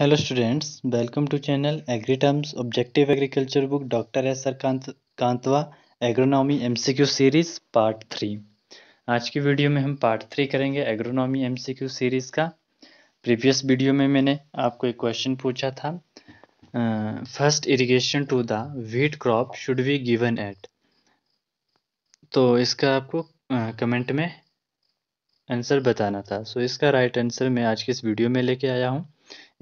Welcome to channel agri terms objective agriculture book doctor S R Kant Kantwa agronomy MCQ series part three आज की video में हम part three करेंगे agronomy MCQ series का previous video में मैंने आपको एक क्वेश्चन पूछा था first irrigation to the wheat crop should be given at तो इसका आपको कमेंट uh, में आंसर बताना था सो so, इसका राइट right आंसर मैं आज की इस वीडियो में लेके आया हूँ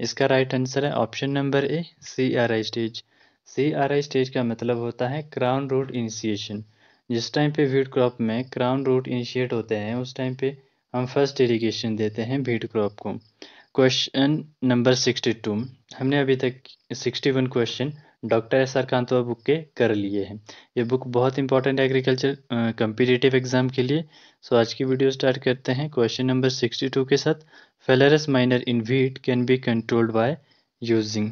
इसका राइट आंसर है option number A C R I stage C R I stage का मतलब होता है क्राउन रूट इनिशिएशन जिस टाइम पे वीट क्रॉप में क्राउन रूट इनिशिएट होते हैं उस टाइम पे हम फर्स्ट इरीगेशन देते हैं वीट क्रॉप को क्वेश्चन नंबर सिक्सटी टू हमने अभी तक sixty one question doctor S R Kantwa book के कर लिए हैं ये बुक बहुत इंपॉर्टेंट है एग्रीकल्चर कम्पिटेटिव एग्जाम के लिए सो आज की वीडियो स्टार्ट करते हैं क्वेश्चन नंबर सिक्सटी टू के साथ Phalaris minor in wheat can be controlled by using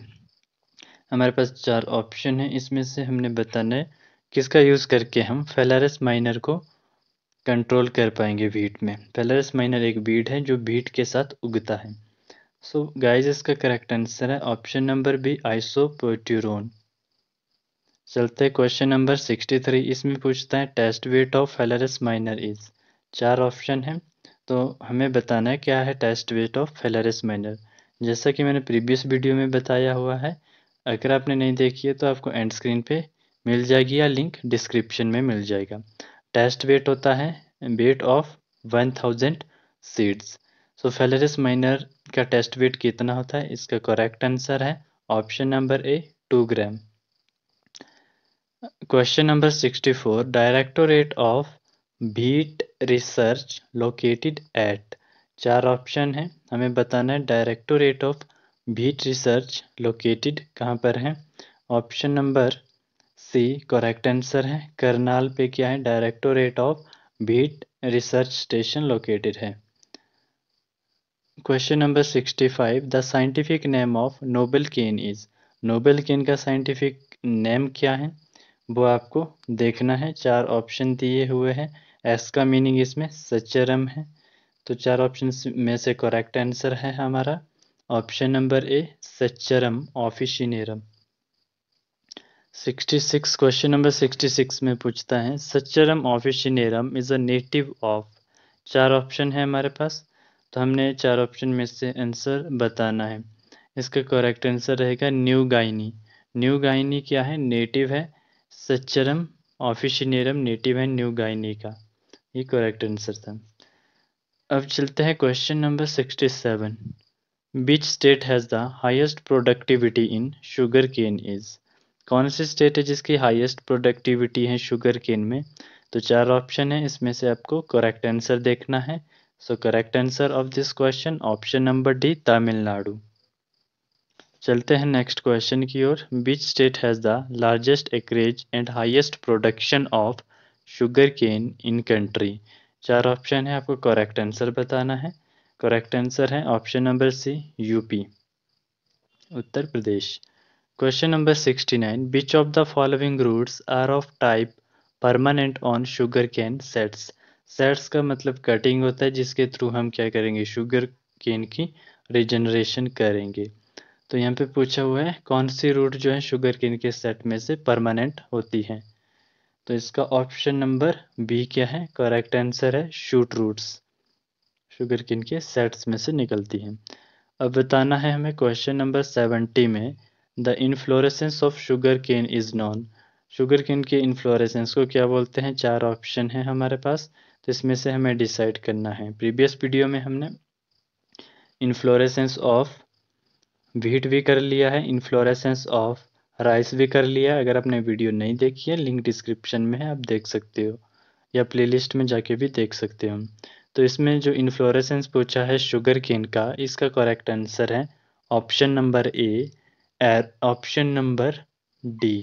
हमारे पास चार ऑप्शन है इसमें से हमने बताना है किसका यूज़ करके हम फेलरस माइनर को कंट्रोल कर पाएंगे वीट में फेलरस माइनर एक बीट है जो बीट के साथ उगता है सो so, गाइस इसका करेक्ट आंसर है ऑप्शन नंबर बी आइसोपोट्यूरोन चलते क्वेश्चन नंबर सिक्सटी थ्री इसमें पूछता है test weight of phalaris minor is चार ऑप्शन है तो हमें बताना है क्या है test weight of phalaris minor जैसा कि मैंने प्रीवियस वीडियो में बताया हुआ है अगर आपने नहीं देखी है तो आपको एंड स्क्रीन पे मिल जाएगी या लिंक डिस्क्रिप्शन में मिल जाएगा टेस्ट वेट होता है weight of one thousand seeds so phalaris minor का टेस्ट वेट कितना होता है इसका करेक्ट आंसर है option number A two gram Question number 64 Directorate of beet research located at चार ऑप्शन है हमें बताना है directorate of beet research located कहाँ पर है option number C correct answer है करनाल पे क्या है directorate of beet research station located है question number sixty five the scientific name of noble cane is noble cane का साइंटिफिक नेम क्या है वो आपको देखना है चार ऑप्शन दिए हुए हैं एस का मीनिंग इसमें सचरम है तो चार ऑप्शन में से करेक्ट आंसर है हमारा option number A saccharum officinarum 66 question number 66 में पूछता है saccharum officinarum is a native of चार ऑप्शन है हमारे पास तो हमने चार ऑप्शन में से आंसर बताना है इसका करेक्ट आंसर रहेगा न्यू गाइनी न्यू गाइनी क्या है नेटिव है saccharum officinarum native and New Guinea का ये करेक्ट आंसर था अब चलते हैं question number sixty seven which state has the highest productivity in sugar cane is कौन सी स्टेट है जिसकी हाइस्ट प्रोडक्टिविटी है शुगर केन में तो चार ऑप्शन है इसमें से आपको करेक्ट आंसर देखना है so correct answer of this question option number D Tamil चलते हैं नेक्स्ट क्वेश्चन की ओर which state has the largest acreage and highest production of sugar cane in country चार ऑप्शन है आपको करेक्ट आंसर बताना है करेक्ट आंसर है option number C UP Uttar Pradesh question number sixty nine which of the following roots are of type permanent on sugar cane sets sets का मतलब cutting होता है जिसके थ्रू हम क्या करेंगे शुगर केन की रिजनरेशन करेंगे तो यहाँ पे पूछा हुआ है कौन सी रूट जो है शुगर किन के सेट में से परमानेंट होती है तो इसका ऑप्शन नंबर बी क्या है करेक्ट आंसर है शूट रूट्स शुगर किन के सेट्स में से निकलती हैं अब बताना है हमें क्वेश्चन नंबर सेवेंटी में the inflorescence of sugar cane is non sugar cane के इन्फ्लोरेसेंस को क्या बोलते हैं चार ऑप्शन है हमारे पास तो इसमें से हमें डिसाइड करना है प्रीवियस वीडियो में हमने इन्फ्लोरेसेंस ऑफ वीट भी कर लिया है इन्फ्लोरेसेंस ऑफ राइस भी कर लिया है अगर आपने वीडियो नहीं देखी है लिंक डिस्क्रिप्शन में है आप देख सकते हो या प्लेलिस्ट में जाके भी देख सकते हो तो इसमें जो इन्फ्लोरेसेंस पूछा है शुगर केन का इसका करेक्ट आंसर है option number A option number D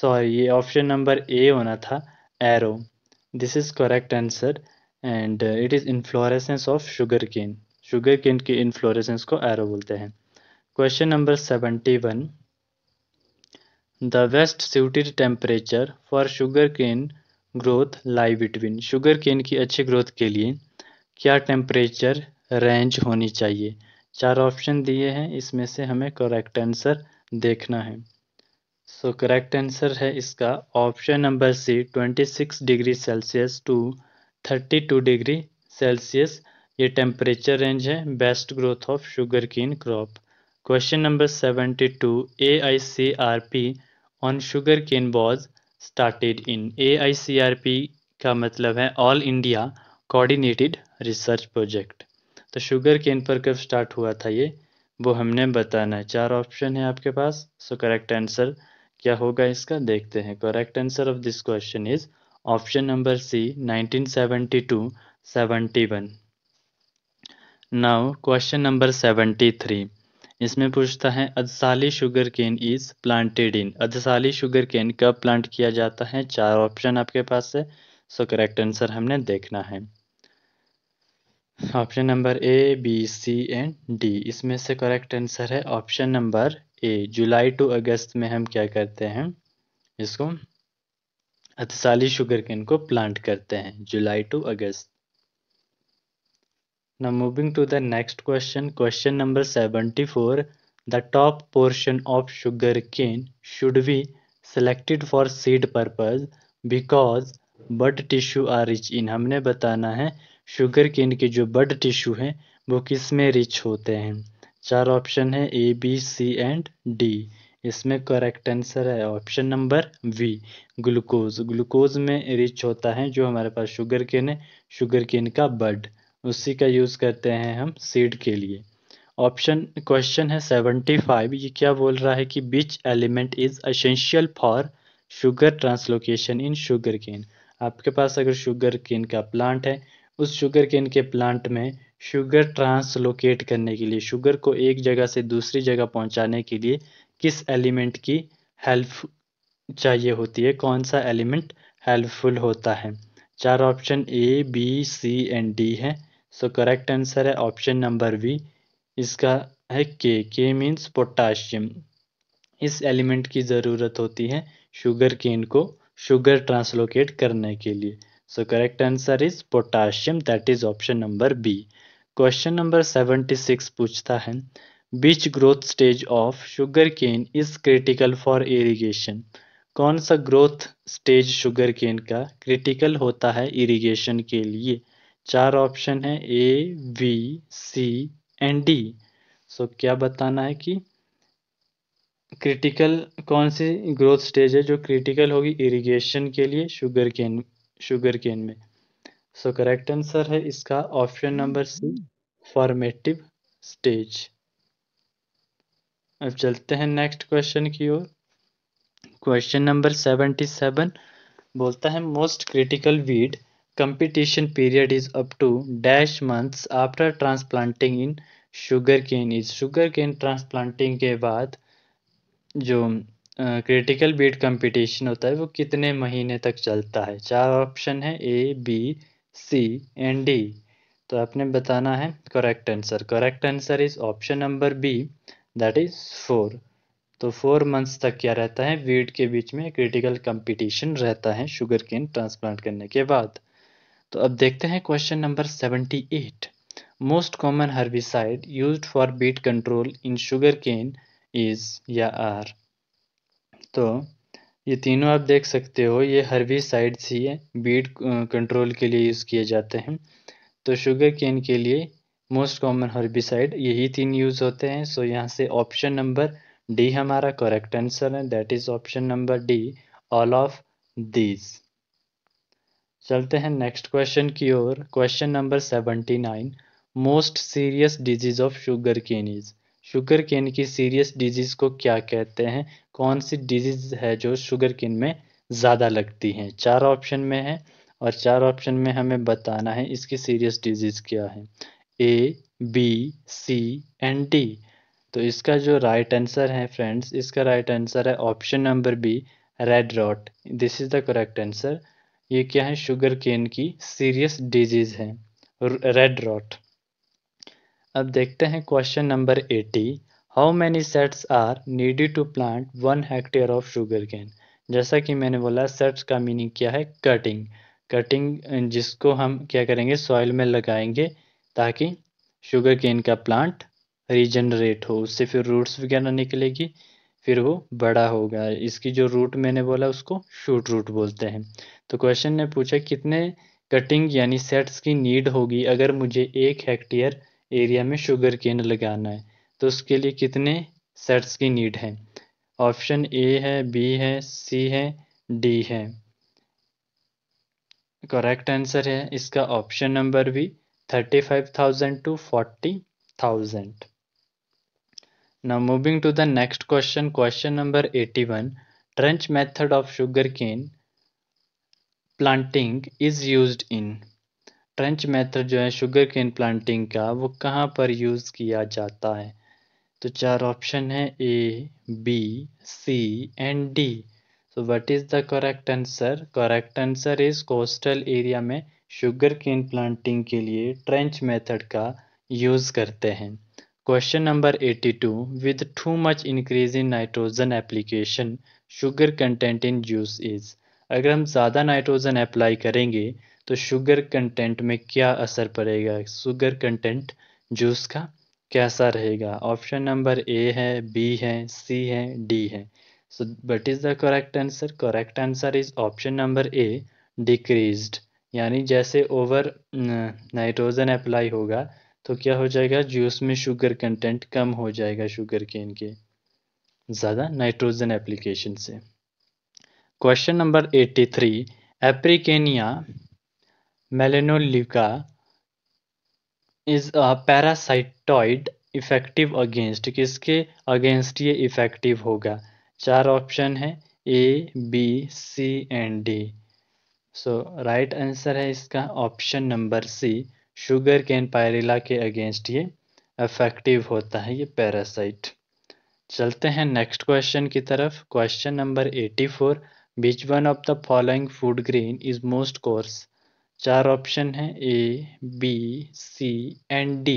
sorry ये ऑप्शन नंबर ए होना था arrow this is correct answer and it is inflorescence of sugar cane sugar cane की इन्फ्लोरेसेंस को एरो बोलते हैं question number seventy one the best suited temperature for sugar cane growth lie between sugar cane की अच्छी growth के लिए क्या temperature range होनी चाहिए चार ऑप्शन दिए हैं इसमें से हमें करेक्ट आंसर देखना है सो करेक्ट आंसर है इसका option number C twenty six degree celsius to thirty two degree celsius ये टेम्परेचर रेंज है best growth of sugar cane crop question number seventy two A I C R P on sugar cane was started in A I C R P का मतलब है all India coordinated research project तो sugar cane पर कब start हुआ था ये वो हमने बताना है चार ऑप्शन है आपके पास सो करेक्ट आंसर क्या होगा इसका देखते हैं correct answer of this question is option number C 1972 71 now question number seventy three इसमें पूछता है adsali sugar cane is planted in adsali sugar cane कब प्लांट किया जाता है चार ऑप्शन आपके पास है सो करेक्ट आंसर हमने देखना है option number A B C and D इसमें से करेक्ट आंसर है ऑप्शन नंबर ए जुलाई टू अगस्त में हम क्या करते हैं इसको अतसाली शुगर केन को प्लांट करते हैं जुलाई टू अगस्त Now moving to the next question, question number 74. The top portion of sugarcane should be selected for seed purpose because bud tissue are rich in हमने बताना है शुगर केन के जो बड टिश्यू हैं वो किस में रिच होते हैं चार ऑप्शन है A B C and D इसमें करेक्ट आंसर है option number B glucose glucose में रिच होता है जो हमारे पास शुगर केन है शुगर केन का बड उसी का यूज़ करते हैं हम सीड के लिए ऑप्शन क्वेश्चन है सेवेंटी फाइव ये क्या बोल रहा है कि which element is essential for sugar translocation in sugar cane आपके पास अगर शुगर केन का प्लांट है उस शुगर केन के प्लांट में शुगर ट्रांसलोकेट करने के लिए शुगर को एक जगह से दूसरी जगह पहुंचाने के लिए किस एलिमेंट की हेल्प चाहिए होती है कौन सा एलिमेंट हेल्पफुल होता है चार option A B C and D है सो करेक्ट आंसर है ऑप्शन नंबर वी इसका है के के मीन्स पोटाशियम इस एलिमेंट की ज़रूरत होती है शुगर केन को शुगर ट्रांसलोकेट करने के लिए so correct answer is potassium that is option number B question number seventy six पूछता है which growth stage of sugar cane is critical for irrigation कौन सा ग्रोथ स्टेज शुगर केन का critical होता है इरिगेशन के लिए चार ऑप्शन है A B C and D so क्या बताना है कि क्रिटिकल कौन सी ग्रोथ स्टेज है जो क्रिटिकल होगी इरिगेशन के लिए शुगर केन शुगर केन में सो करेक्ट आंसर है इसका option number C formative stage अब चलते हैं नेक्स्ट क्वेश्चन की ओर क्वेश्चन नंबर सेवेंटी सेवन बोलता है most critical weed Competition period is up to dash months after transplanting in is sugar cane transplanting के बाद जो क्रिटिकल बीट कंपटीशन होता है वो कितने महीने तक चलता है चार ऑप्शन है A B C and D तो आपने बताना है correct answer correct answer is option number B that is four तो फोर मंथ्स तक क्या रहता है वीट के बीच में क्रिटिकल कंपटीशन रहता है शुगर केन ट्रांसप्लांट करने के बाद तो अब देखते हैं question number 78 most common herbicide used for weed control in sugar cane is या आर तो ये तीनों आप देख सकते हो ये हर्बिसाइड्स ही है बीट कंट्रोल के लिए यूज़ किए जाते हैं तो शुगर केन के लिए मोस्ट कॉमन हर्बिसाइड यही तीन यूज़ होते हैं सो यहाँ से ऑप्शन नंबर डी हमारा करेक्ट आंसर है that is option number D all of these चलते हैं नेक्स्ट क्वेश्चन की ओर question number seventy nine most serious disease of sugar cane is sugar cane की सीरियस डिजीज को क्या कहते हैं कौन सी डिजीज है जो शुगर केन में ज़्यादा लगती हैं चार ऑप्शन में है और चार ऑप्शन में हमें बताना है इसकी सीरियस डिजीज क्या है A B C and D तो इसका जो राइट right आंसर है फ्रेंड्स इसका राइट right आंसर है option number B red rot this is the correct answer ये क्या है शुगर केन की सीरियस डिजीज है रेड रॉट अब देखते हैं question number eighty how many sets are needed to plant one hectare of sugar cane जैसा कि मैंने बोला सेट्स का मीनिंग क्या है कटिंग कटिंग जिसको हम क्या करेंगे सॉइल में लगाएंगे ताकि शुगर केन का प्लांट रिजनरेट हो उससे फिर रूट्स वगैरह निकलेगी फिर वो बड़ा होगा इसकी जो रूट मैंने बोला उसको शूट रूट बोलते हैं तो क्वेश्चन ने पूछा कितने कटिंग यानी सेट्स की नीड होगी अगर मुझे एक हेक्टेयर एरिया में शुगर केन लगाना है तो उसके लिए कितने सेट्स की नीड है ऑप्शन ए है बी है सी है डी है करेक्ट आंसर है इसका option number B thirty five thousand to forty thousand moving to the next question question number eighty one trench method of sugar cane planting is use in trench method जो है sugar cane planting का वो कहाँ पर use किया जाता है तो चार ऑप्शन है A B C and D so what is the correct answer correct answer is coastal area में शुगर केन प्लांटिंग के लिए ट्रेंच मेथड का यूज़ करते हैं question number 82 with too much increase in nitrogen application sugar content in juice is अगर हम ज़्यादा nitrogen apply करेंगे तो शुगर कंटेंट में क्या असर पड़ेगा शुगर कंटेंट जूस का कैसा रहेगा ऑप्शन नंबर ए है बी है सी है डी है so what is the correct answer correct answer is option number A decreased यानी जैसे ओवर नाइट्रोजन अप्लाई होगा तो क्या हो जाएगा जूस में शुगर कंटेंट कम हो जाएगा शुगर केन के ज़्यादा नाइट्रोजन एप्लीकेशन से question number eighty three epiricania melanoleuca is a parasitoid effective against किसके अगेंस्ट ये इफेक्टिव होगा चार ऑप्शन है A B C and D so right answer है इसका option number C sugar cane pyrilla के अगेंस्ट ये इफेक्टिव होता है ये पैरासाइट चलते हैं नेक्स्ट क्वेश्चन की तरफ question number eighty four which one of the following food grain is most coarse चार ऑप्शन है A B C and D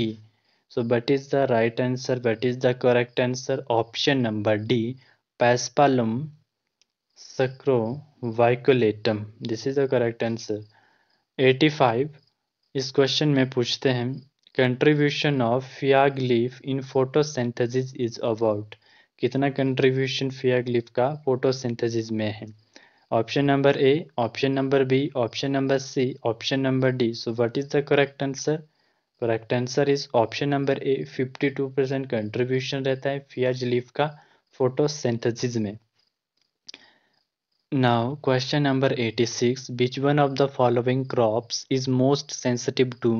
so what is the right answer what is the correct answer option number D सक्रो सक्रोवाइकोलेटम this is the correct answer 85 इस क्वेश्चन में पूछते हैं contribution of flag in photosynthesis is about कितना contribution flag leaf का photosynthesis में है option number A option number B option number C option number D so what is the correct answer correct answer is option number A 52 percent contribution रहता है फियाज leaf का photosynthesis में now question number 86 six which one of the following crop is most sensitive to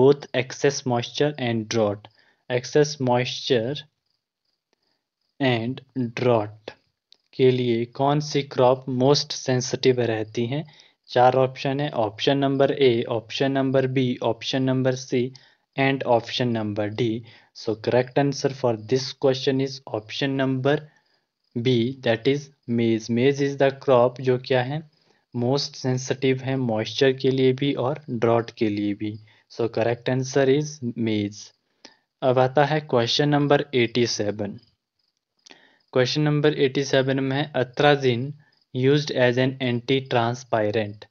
both excess moisture and drought excess moisture and drought के लिए कौन सी crop most sensitive रहती हैं चार ऑप्शन है option number A option number B option number C and option number D so correct answer for this question is option number B that is maize maize is the crop जो क्या है most sensitive है moisture के लिए भी और drought के लिए भी सो करेक्ट आंसर इज मेज अब आता है question number eighty seven question number 87 में atrazine used as an anti transpirant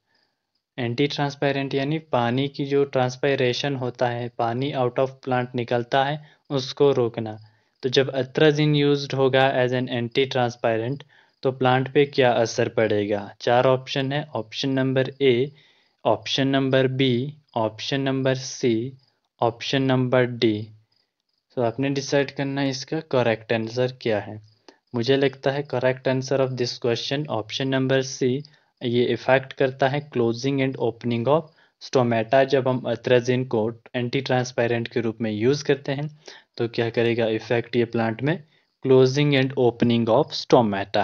anti transparent यानी पानी की जो ट्रांसपायरेशन होता है पानी आउट ऑफ प्लांट निकलता है उसको रोकना तो जब अत्राजिन यूज होगा एज एन एंटी ट्रांसपेरेंट तो प्लांट पे क्या असर पड़ेगा चार ऑप्शन है option number A option number B option number C option number D तो आपने डिसाइड करना है इसका करेक्ट आंसर क्या है मुझे लगता है correct answer of this question option number C ये इफेक्ट करता है closing and opening of stomata जब हम अथ्रेजिन को एंटी ट्रांसपेरेंट के रूप में यूज़ करते हैं तो क्या करेगा इफेक्ट ये प्लांट में closing and opening of stomata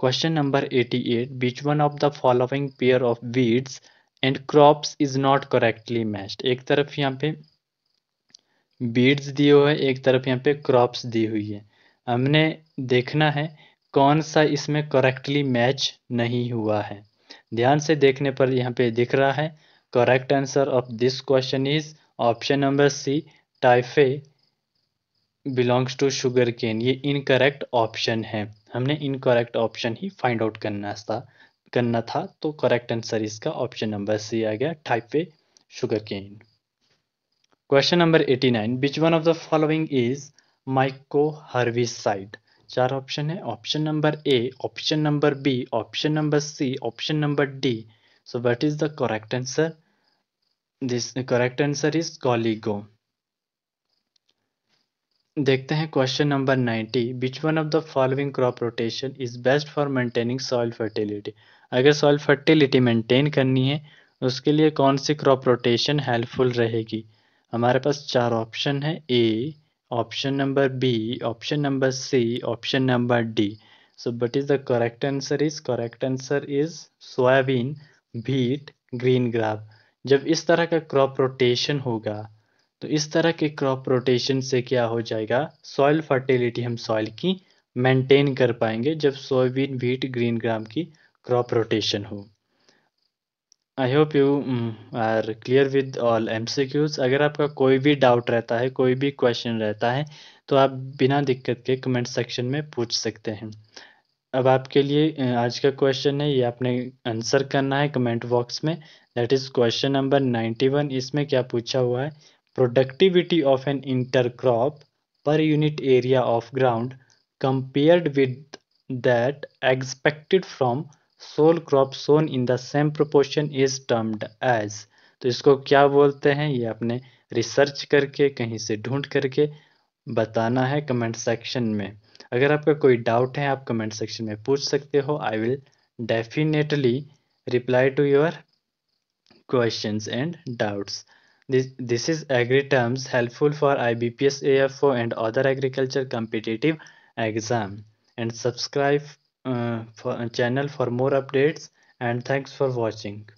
question number 88 which one of the following pair of weeds and crops is not correctly matched एक तरफ यहाँ पे बीड्स दिए हुए एक तरफ यहाँ पे क्रॉप्स दी हुई है हमने देखना है कौन सा इसमें करेक्टली मैच नहीं हुआ है ध्यान से देखने पर यहाँ पे दिख रहा है correct answer of this question is option number C typha belongs to sugarcane ये इनकरेक्ट ऑप्शन है हमने इनकरेक्ट ऑप्शन ही फाइंड आउट करना था करना था तो करेक्ट आंसर इसका ऑप्शन नंबर सी आ गया typha sugarcane question number eighty nine which one of the following is mycoherbicide चार ऑप्शन है option number A option number B option number C option number D so what is the correct answer this correct answer is Collego देखते हैं question number ninety which one of the following crop rotation is best for maintaining soil fertility अगर soil fertility maintain करनी है उसके लिए कौन सी crop rotation helpful रहेगी हमारे पास चार ऑप्शन है A option number B, option number C, option number D. So what is the correct answer is correct answer is soybean wheat green gram जब इस तरह का क्रॉप रोटेशन होगा तो इस तरह के क्रॉप रोटेशन से क्या हो जाएगा सॉइल फर्टिलिटी हम सॉइल की मेंटेन कर पाएंगे जब सोयाबीन भीट ग्रीन ग्राम की क्रॉप रोटेशन हो I hope you are clear with all Qs अगर आपका कोई भी डाउट रहता है कोई भी क्वेश्चन रहता है तो आप बिना दिक्कत के कमेंट सेक्शन में पूछ सकते हैं अब आपके लिए आज का क्वेश्चन है ये आपने आंसर करना है कमेंट बॉक्स में that is question number ninety one इसमें क्या पूछा हुआ है productivity of an intercrop per unit area of ground compared with that expected from sole crop sown in the same proportion is termed as तो इसको क्या बोलते हैं ये आपने रिसर्च करके कहीं से ढूंढ करके बताना है कमेंट सेक्शन में अगर आपका कोई डाउट है आप कमेंट सेक्शन में पूछ सकते हो I will definitely reply to your question and doubts this agri terms helpful for I B P S A F O and other agriculture competitive exam and subscribe uh, for, uh, channel for more updates and thanks for watching